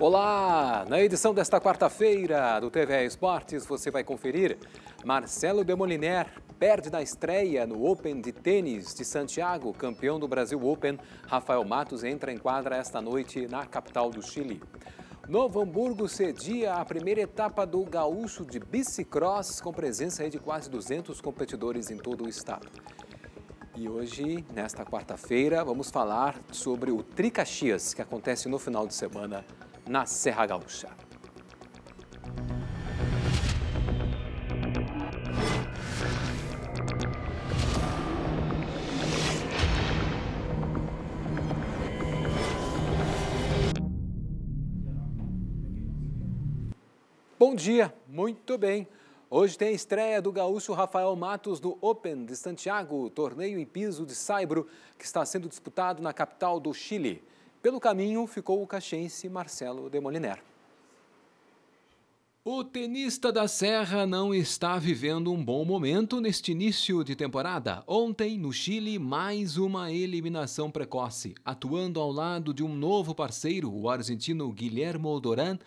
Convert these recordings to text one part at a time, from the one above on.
Olá! Na edição desta quarta-feira do TV Esportes, você vai conferir Marcelo Demoliner perde na estreia no Open de Tênis de Santiago, campeão do Brasil Open. Rafael Matos entra em quadra esta noite na capital do Chile. Novo Hamburgo cedia a primeira etapa do Gaúcho de Bicicross, com presença de quase 200 competidores em todo o estado. E hoje, nesta quarta-feira, vamos falar sobre o Tricaxias, que acontece no final de semana na Serra Gaúcha. Bom dia, muito bem. Hoje tem a estreia do gaúcho Rafael Matos no Open de Santiago, torneio em piso de saibro que está sendo disputado na capital do Chile. Pelo caminho ficou o caxiense Marcelo de Moliner. O tenista da Serra não está vivendo um bom momento neste início de temporada. Ontem, no Chile, mais uma eliminação precoce, atuando ao lado de um novo parceiro, o argentino Guilherme Doran,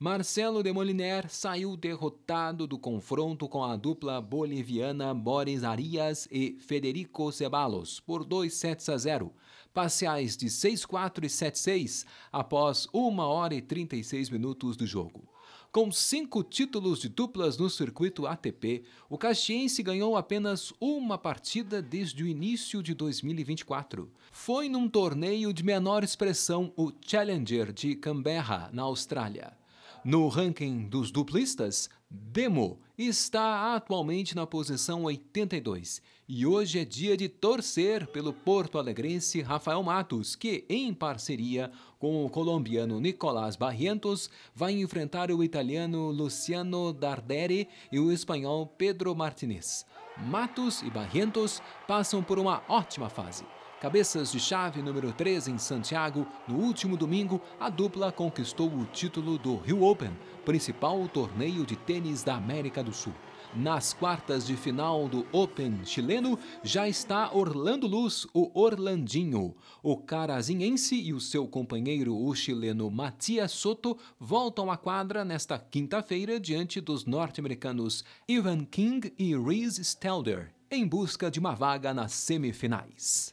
Marcelo de Moliner saiu derrotado do confronto com a dupla boliviana Boris Arias e Federico Ceballos por 2 sets a 0, parciais de 6-4 e 7-6 após 1 hora e 36 minutos do jogo. Com cinco títulos de duplas no circuito ATP, o caxiense ganhou apenas uma partida desde o início de 2024. Foi num torneio de menor expressão, o Challenger de Canberra, na Austrália. No ranking dos duplistas, Demo está atualmente na posição 82 e hoje é dia de torcer pelo porto alegrense Rafael Matos, que, em parceria com o colombiano Nicolás Barrientos, vai enfrentar o italiano Luciano Darderi e o espanhol Pedro Martinez. Matos e Barrientos passam por uma ótima fase. Cabeças de chave número 3 em Santiago, no último domingo, a dupla conquistou o título do Rio Open, principal torneio de tênis da América do Sul. Nas quartas de final do Open chileno já está Orlando Luz, o Orlandinho. O carazinhense e o seu companheiro, o chileno Matias Soto, voltam à quadra nesta quinta-feira diante dos norte-americanos Ivan King e Reese Stelder, em busca de uma vaga nas semifinais.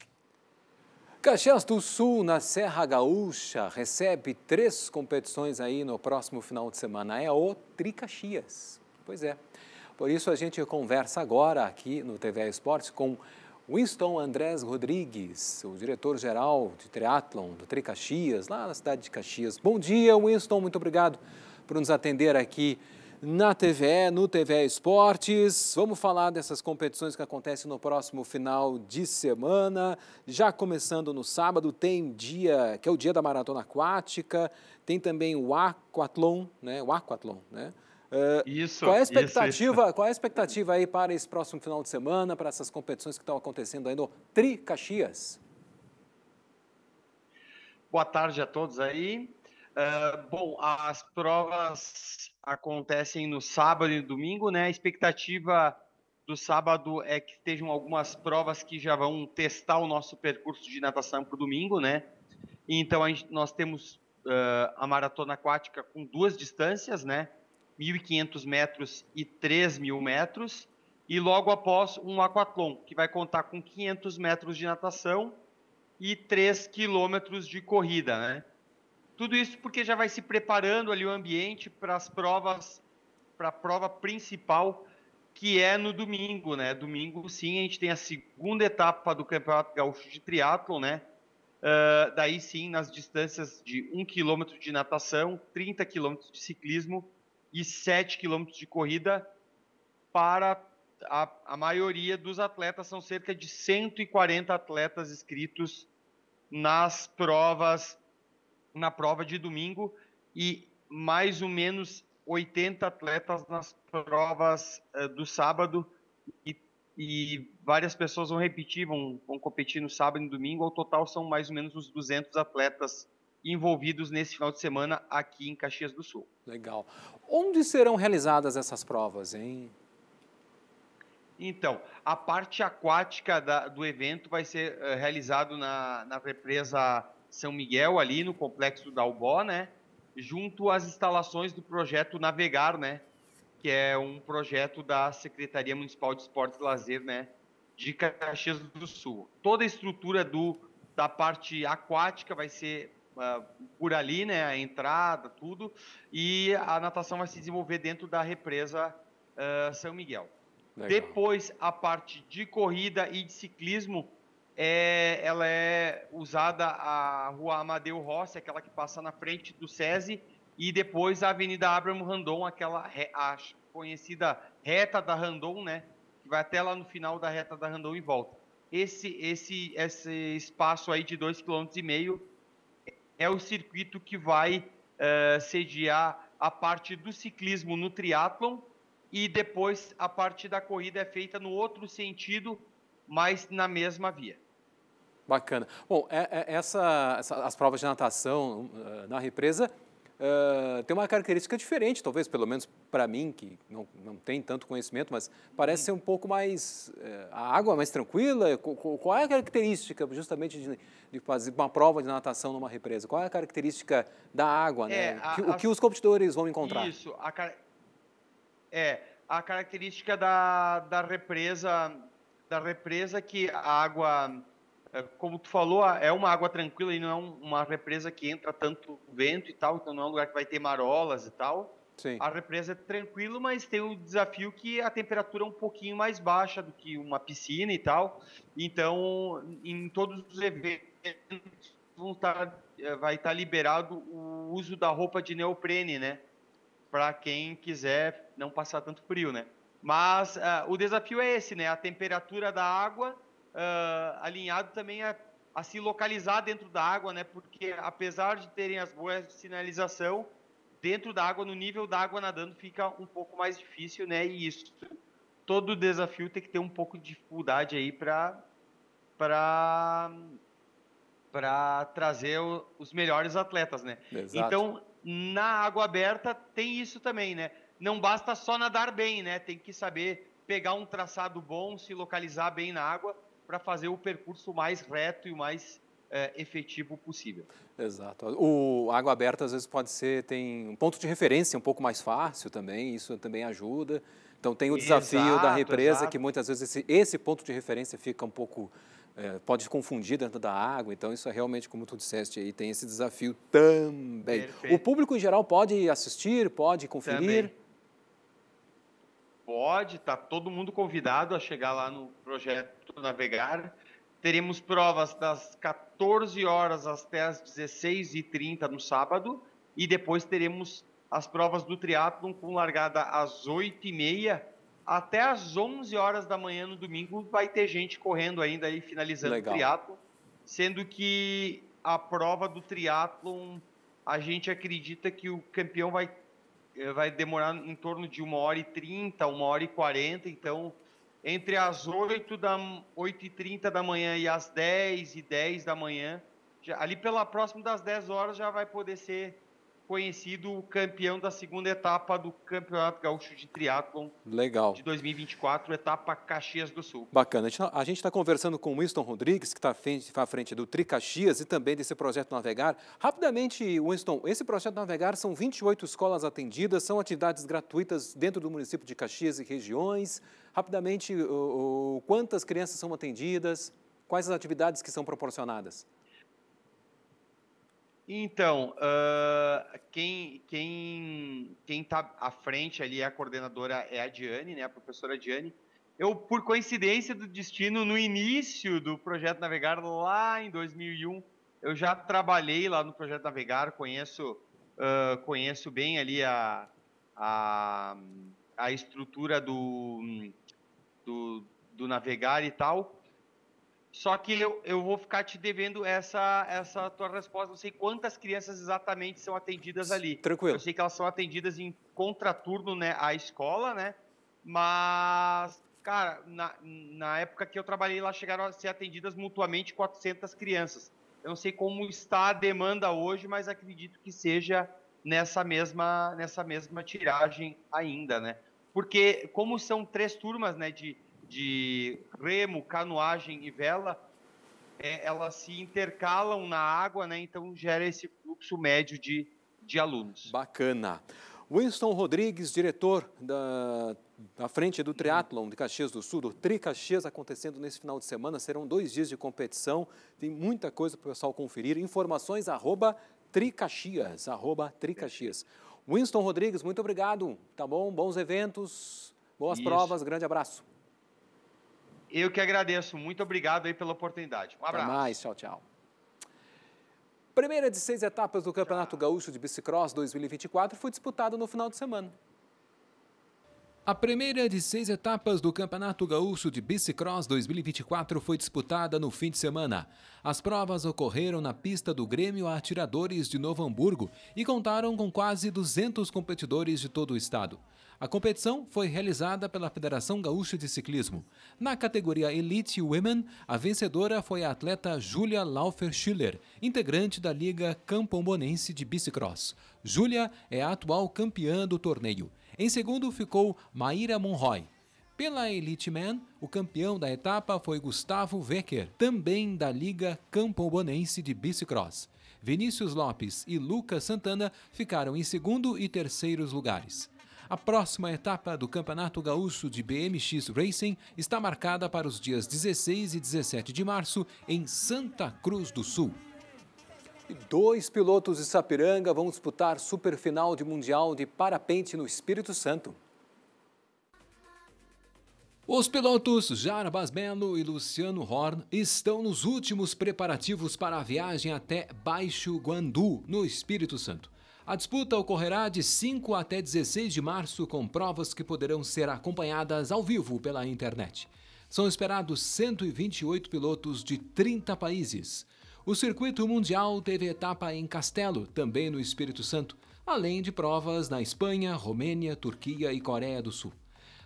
Caxias do Sul, na Serra Gaúcha, recebe três competições aí no próximo final de semana. É o Tricaxias. Pois é. Por isso a gente conversa agora aqui no TV Esportes com Winston Andrés Rodrigues, o diretor-geral de triatlon do Tricaxias, lá na cidade de Caxias. Bom dia, Winston. Muito obrigado por nos atender aqui na TV, no TV Esportes. Vamos falar dessas competições que acontecem no próximo final de semana. Já começando no sábado, tem dia, que é o dia da maratona aquática, tem também o aquatlon, né? O aquatlon, né? Uh, isso, qual é a expectativa? Isso, isso. Qual é a expectativa aí para esse próximo final de semana, para essas competições que estão acontecendo aí no Tri Caxias? Boa tarde a todos aí. Uh, bom, as provas acontecem no sábado e no domingo, né? A expectativa do sábado é que estejam algumas provas que já vão testar o nosso percurso de natação para o domingo, né? Então gente, nós temos uh, a maratona aquática com duas distâncias, né? 1.500 metros e 3.000 metros. E logo após, um aquatlon, que vai contar com 500 metros de natação e 3 quilômetros de corrida, né? Tudo isso porque já vai se preparando ali o ambiente para as provas, para a prova principal, que é no domingo, né? Domingo, sim, a gente tem a segunda etapa do Campeonato Gaúcho de Triatlo, né? Uh, daí sim, nas distâncias de 1 km de natação, 30 km de ciclismo e 7 km de corrida, para a, a maioria dos atletas, são cerca de 140 atletas inscritos nas provas na prova de domingo e mais ou menos 80 atletas nas provas uh, do sábado e, e, várias pessoas vão repetir, vão, vão competir no sábado e no domingo. Ao total são mais ou menos uns 200 atletas envolvidos nesse final de semana aqui em Caxias do Sul. Legal. Onde serão realizadas essas provas, hein? Então, a parte aquática da, do evento vai ser uh, realizado na, na represa são Miguel, ali no complexo da Albó, né? Junto às instalações do projeto Navegar, né? Que é um projeto da Secretaria Municipal de Esportes e Lazer, né? De Caxias do Sul. Toda a estrutura do, da parte aquática vai ser uh, por ali, né? A entrada, tudo. E a natação vai se desenvolver dentro da represa uh, São Miguel. Legal. Depois, a parte de corrida e de ciclismo é, ela é usada a rua Amadeu Rossi, aquela que passa na frente do SESI, e depois a Avenida Abraham Randon, aquela a conhecida reta da Randon, né? Que vai até lá no final da reta da Randon e volta. Esse, esse, esse espaço aí de 2,5 km é o circuito que vai uh, sediar a parte do ciclismo no triatlon e depois a parte da corrida é feita no outro sentido, mas na mesma via. Bacana. Bom, é, é, essa, essa, as provas de natação uh, na represa uh, tem uma característica diferente, talvez, pelo menos para mim, que não, não tem tanto conhecimento, mas parece uhum. ser um pouco mais. Uh, a água mais tranquila. Qual é a característica, justamente, de, de, fazer uma prova de natação numa represa? Qual é a característica da água, né? é, né? A, o a, que os competidores vão encontrar? Isso. A, é, a característica da, da represa. Da represa que a água é, como tu falou, é uma água tranquila e não é uma represa que entra tanto vento e tal, então não é um lugar que vai ter marolas e tal. Sim. A represa é tranquila, mas tem o desafio que a temperatura é um pouquinho mais baixa do que uma piscina e tal. Então, em todos os eventos, estar, tá, é, vai estar tá liberado o uso da roupa de neoprene, né? Para quem quiser não passar tanto frio, né? Mas uh, o desafio é esse, né? A temperatura da água uh, alinhado também a, a, se localizar dentro da água, né? Porque apesar de terem as boas de sinalização, dentro da água, no nível da água nadando, fica um pouco mais difícil, né? E isso, todo desafio tem que ter um pouco de dificuldade aí para para para trazer o, os melhores atletas, né? Exato. Então, na água aberta tem isso também, né? Não basta só nadar bem, né? Tem que saber pegar um traçado bom, se localizar bem na água para fazer o percurso mais reto e o mais é, efetivo possível. Exato. O água aberta às vezes pode ser tem um ponto de referência um pouco mais fácil também, isso também ajuda. Então tem o desafio exato, da represa exato. que muitas vezes esse, esse ponto de referência fica um pouco é, pode confundir dentro da água, então isso é realmente, como tu disseste aí, tem esse desafio também. Perfeito. O público em geral pode assistir, pode conferir? Também. Pode, está todo mundo convidado a chegar lá no projeto Navegar. Teremos provas das 14 horas até as 16h30 no sábado e depois teremos as provas do triatlon com largada às 8h30 até às 11 horas da manhã no domingo. Vai ter gente correndo ainda aí finalizando Legal. o triatlon, sendo que a prova do triatlon a gente acredita que o campeão vai eh, vai demorar em torno de uma hora e trinta, uma hora e quarenta, então entre as 8 da oito e 30 da manhã e as 10 e 10 da manhã, já, ali pela próxima das 10 horas já vai poder ser conhecido campeão da segunda etapa do Campeonato Gaúcho de Triatlon Legal. de 2024, etapa Caxias do Sul. Bacana. A gente está tá conversando com o Winston Rodrigues, que está à frente do Tri Caxias e também desse projeto Navegar. Rapidamente, Winston, esse projeto Navegar são 28 escolas atendidas, são atividades gratuitas dentro do município de Caxias e regiões. Rapidamente, quantas crianças são atendidas? Quais as atividades que são proporcionadas? Então, uh, quem quem quem está à frente ali é a coordenadora é a Diane, né, a professora Diane. Eu, por coincidência do destino, no início do projeto Navegar lá em 2001, eu já trabalhei lá no projeto Navegar, conheço uh, conheço bem ali a, a a estrutura do, do, do navegar e tal. Só que eu, eu vou ficar te devendo essa, essa tua resposta. Não sei quantas crianças exatamente são atendidas ali. Tranquilo. Eu sei que elas são atendidas em contraturno né, à escola, né? Mas, cara, na, na época que eu trabalhei lá, chegaram a ser atendidas mutuamente 400 crianças. Eu não sei como está a demanda hoje, mas acredito que seja nessa mesma, nessa mesma tiragem ainda, né? Porque como são três turmas, né, de de remo, canoagem e vela, é, elas se intercalam na água, né? Então gera esse fluxo médio de, de alunos. Bacana. Winston Rodrigues, diretor da, da frente do Triatlon de Caxias do Sul, do Tri Caxias, acontecendo nesse final de semana. Serão dois dias de competição, tem muita coisa para o pessoal conferir. Informações, arroba tricaxias, arroba tricaxias. Winston Rodrigues, muito obrigado, tá bom? Bons eventos, boas Isso. provas, grande abraço. Eu que agradeço. Muito obrigado aí pela oportunidade. Um abraço. Até mais. Tchau, tchau. Primeira de seis etapas do Campeonato Gaúcho de Bicicross 2024 foi disputada no final de semana. A primeira de seis etapas do Campeonato Gaúcho de Bicicross 2024 foi disputada no fim de semana. As provas ocorreram na pista do Grêmio Atiradores de Novo Hamburgo e contaram com quase 200 competidores de todo o estado. A competição foi realizada pela Federação Gaúcha de Ciclismo. Na categoria Elite Women, a vencedora foi a atleta Júlia Laufer Schiller, integrante da Liga Campombonense de Bicicross. Júlia é a atual campeã do torneio. Em segundo ficou Maíra Monroy. Pela Elite Men, o campeão da etapa foi Gustavo Wecker, também da Liga Campombonense de Bicicross. Vinícius Lopes e Lucas Santana ficaram em segundo e terceiros lugares. A próxima etapa do Campeonato Gaúcho de BMX Racing está marcada para os dias 16 e 17 de março em Santa Cruz do Sul. dois pilotos de Sapiranga vão disputar superfinal de Mundial de Parapente no Espírito Santo. Os pilotos Jarbas Melo e Luciano Horn estão nos últimos preparativos para a viagem até Baixo Guandu, no Espírito Santo. A disputa ocorrerá de 5 até 16 de março, com provas que poderão ser acompanhadas ao vivo pela internet. São esperados 128 pilotos de 30 países. O circuito mundial teve etapa em Castelo, também no Espírito Santo, além de provas na Espanha, Romênia, Turquia e Coreia do Sul.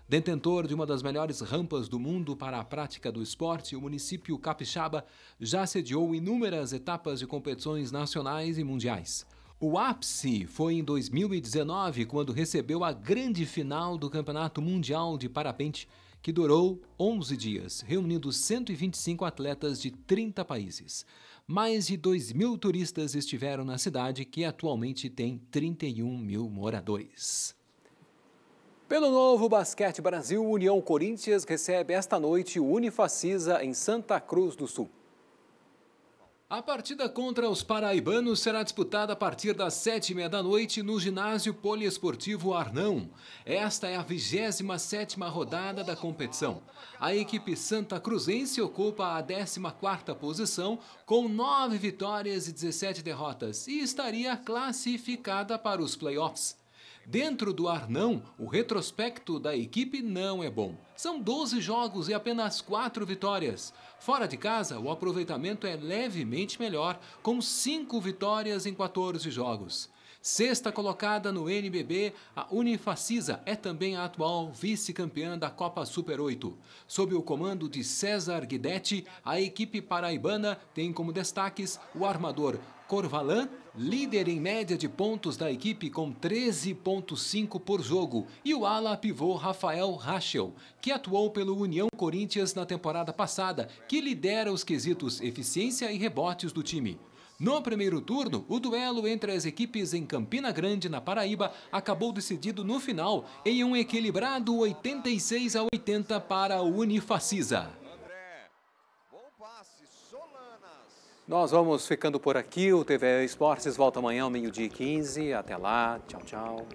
Detentor de uma das melhores rampas do mundo para a prática do esporte, o município capixaba já sediou inúmeras etapas de competições nacionais e mundiais. O ápice foi em 2019, quando recebeu a grande final do Campeonato Mundial de Parapente, que durou 11 dias, reunindo 125 atletas de 30 países. Mais de 2 mil turistas estiveram na cidade, que atualmente tem 31 mil moradores. Pelo novo Basquete Brasil, União Corinthians recebe esta noite o Unifacisa em Santa Cruz do Sul. A partida contra os paraibanos será disputada a partir das sete e meia da noite no ginásio poliesportivo Arnão. Esta é a 27 sétima rodada da competição. A equipe santa cruzense ocupa a 14 quarta posição com nove vitórias e 17 derrotas e estaria classificada para os playoffs. Dentro do Arnão, o retrospecto da equipe não é bom. São 12 jogos e apenas 4 vitórias. Fora de casa, o aproveitamento é levemente melhor, com 5 vitórias em 14 jogos. Sexta colocada no NBB, a Unifacisa é também a atual vice-campeã da Copa Super 8. Sob o comando de César Guidetti, a equipe paraibana tem como destaques o armador Corvalan, líder em média de pontos da equipe com 13,5 por jogo, e o ala pivô Rafael Rachel, que atuou pelo União Corinthians na temporada passada, que lidera os quesitos eficiência e rebotes do time. No primeiro turno, o duelo entre as equipes em Campina Grande, na Paraíba, acabou decidido no final, em um equilibrado 86 a 80 para a Unifacisa. Nós vamos ficando por aqui. O TV Esportes volta amanhã ao meio-dia 15. Até lá. Tchau, tchau.